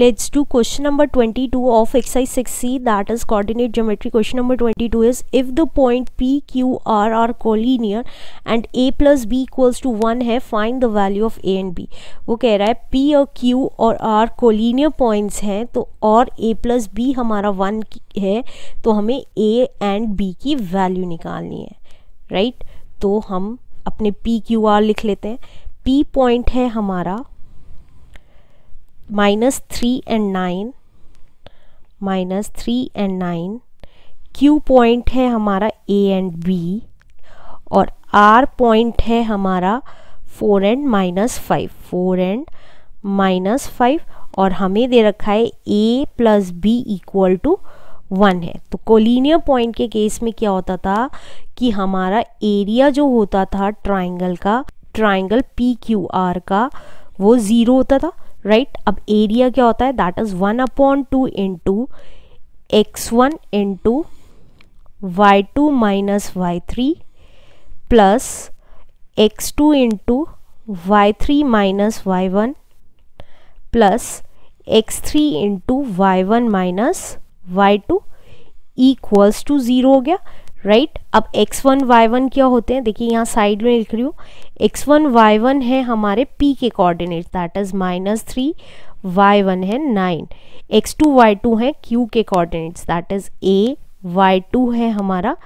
let's do question number 22 of exercise 6c that is coordinate geometry question number 22 is if the point p q r are collinear and a plus b equals to 1 है find the value of a and b वो कह रहा है p और q और r collinear points हैं तो और a plus b हमारा 1 है तो हमें a and b की value निकालनी है राइट right? तो हम अपने पी क्यू आर लिख लेते हैं पी पॉइंट है हमारा minus 3 and 9 minus three and nine Q point है हमारा ए एंड बी और आर पॉइंट है हमारा four and minus five four and minus five और हमें दे रखा है A plus B equal to one है तो कोलिनियर पॉइंट के केस में क्या होता था कि हमारा एरिया जो होता था ट्राइंगल का ट्राइंगल पी क्यू आर का वो ज़ीरो होता था राइट अब एरिया क्या होता है that is one upon two into x one into y two minus y three plus x two into y three minus y one plus x three into y one minus y two equals to zero हो गया right अब x1 y1 क्या होते हैं देखिए यहाँ side में लिख रही हूँ x1 y1 है हमारे p के coordinate that is minus three y one है nine x two y two है q के coordinates that is a y two है हमारा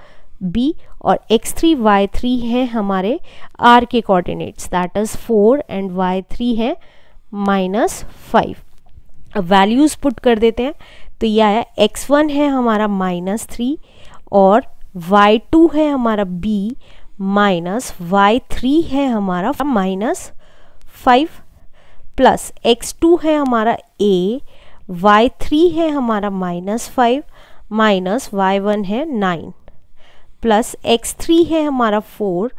b और एक्स थ्री वाई थ्री है हमारे r के coordinates that is four and y three है माइनस फाइव अब वैल्यूज़ पुट कर देते हैं तो ये आया एक्स वन है हमारा माइनस थ्री और वाई टू है हमारा बी माइनस वाई थ्री है हमारा minus five plus x two है हमारा ए वाई थ्री है हमारा minus five minus y one है नाइन प्लस एक्स थ्री है हमारा फोर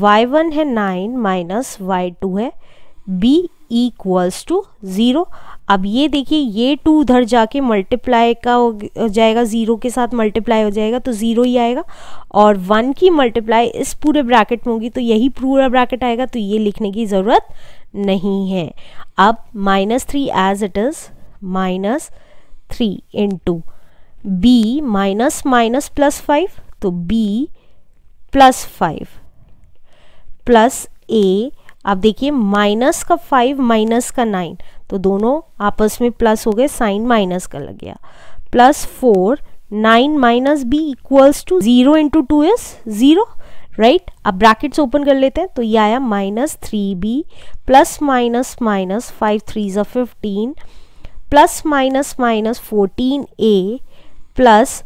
वाई वन है नाइन माइनस वाई टू है बी इक्वल्स टू ज़ीरो अब ये देखिए ये टू उधर जाके मल्टीप्लाई का हो जाएगा ज़ीरो के साथ मल्टीप्लाई हो जाएगा तो ज़ीरो ही आएगा और वन की मल्टीप्लाई इस पूरे ब्रैकेट में होगी तो यही पूरा ब्रैकेट आएगा तो ये लिखने की ज़रूरत नहीं है अब minus three as it is minus three into B minus minus plus five तो B plus five plus A आप देखिए माइनस का फाइव माइनस का नाइन तो दोनों आपस में प्लस हो गए साइन माइनस का लग गया plus four nine minus B equals to zero into two is zero right अब ब्रैकेट्स ओपन कर लेते हैं तो ये आया minus three B plus minus minus five three ज fifteen plus minus minus fourteen A plus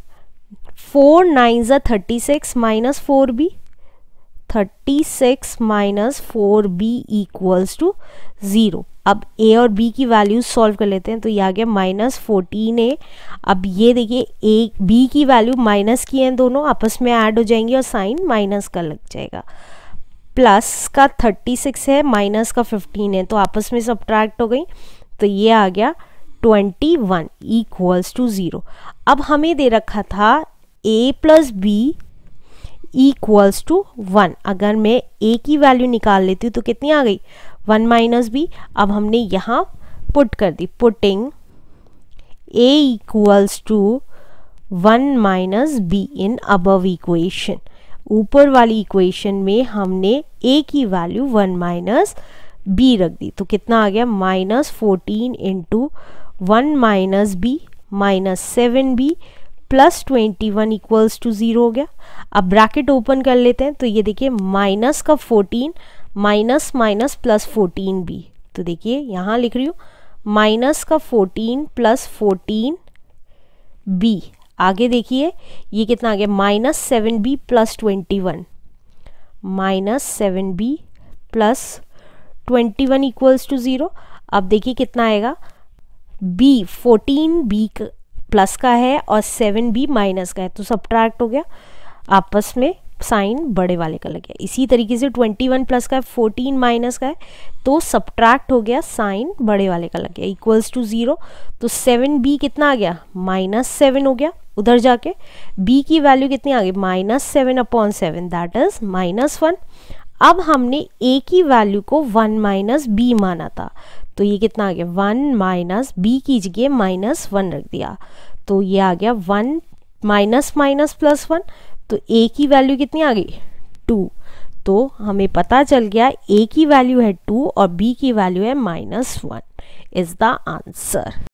four nine ज thirty six minus four B thirty six minus four B equals to zero अब A और B की values solve कर लेते हैं तो ये आ गया माइनस फोर्टीन ए अब ये देखिए ए बी की वैल्यू माइनस की हैं दोनों आपस में ऐड हो जाएंगी और साइन माइनस का लग जाएगा प्लस का थर्टी सिक्स है माइनस का फिफ्टीन है तो आपस में सब हो गई तो ये आ गया twenty one equals to zero अब हमें दे रखा था A plus B equals to one अगर मैं ए की वैल्यू निकाल लेती हूँ तो कितनी आ गई वन माइनस बी अब हमने यहाँ पुट कर दी putting A equals to one minus B in above equation ऊपर वाली इक्वेशन में हमने ए की वैल्यू वन माइनस बी रख दी तो कितना आ गया minus fourteen into one minus B minus seven B plus twenty one equals to zero हो गया अब ब्रैकेट ओपन कर लेते हैं तो ये देखिए माइनस का fourteen minus minus plus fourteen भी तो देखिए यहाँ लिख रही हूँ माइनस का फोर्टीन प्लस फोर्टीन बी आगे देखिए ये कितना आ गया minus seven B plus twenty one minus seven B plus twenty one equals to zero अब देखिए कितना आएगा बी फोर्टीन बी प्लस का है और सेवन बी माइनस का है तो सब्ट्रैक्ट हो गया आपस में साइन बड़े वाले का लग गया इसी तरीके से ट्वेंटी वन प्लस का है फोर्टीन माइनस का है तो सब्ट्रैक्ट हो गया साइन बड़े वाले का लग गया इक्वल्स टू ज़ीरो तो सेवन बी कितना आ गया माइनस सेवन हो गया उधर जाके बी की वैल्यू कितनी आ गई minus seven upon seven that is minus one अब हमने ए की वैल्यू को वन माइनस बी माना था तो ये कितना आ गया वन माइनस बी की जगह माइनस वन रख दिया तो ये आ गया one minus minus plus one तो ए की वैल्यू कितनी आ गई टू तो हमें पता चल गया ए की वैल्यू है टू और बी की वैल्यू है minus one is the answer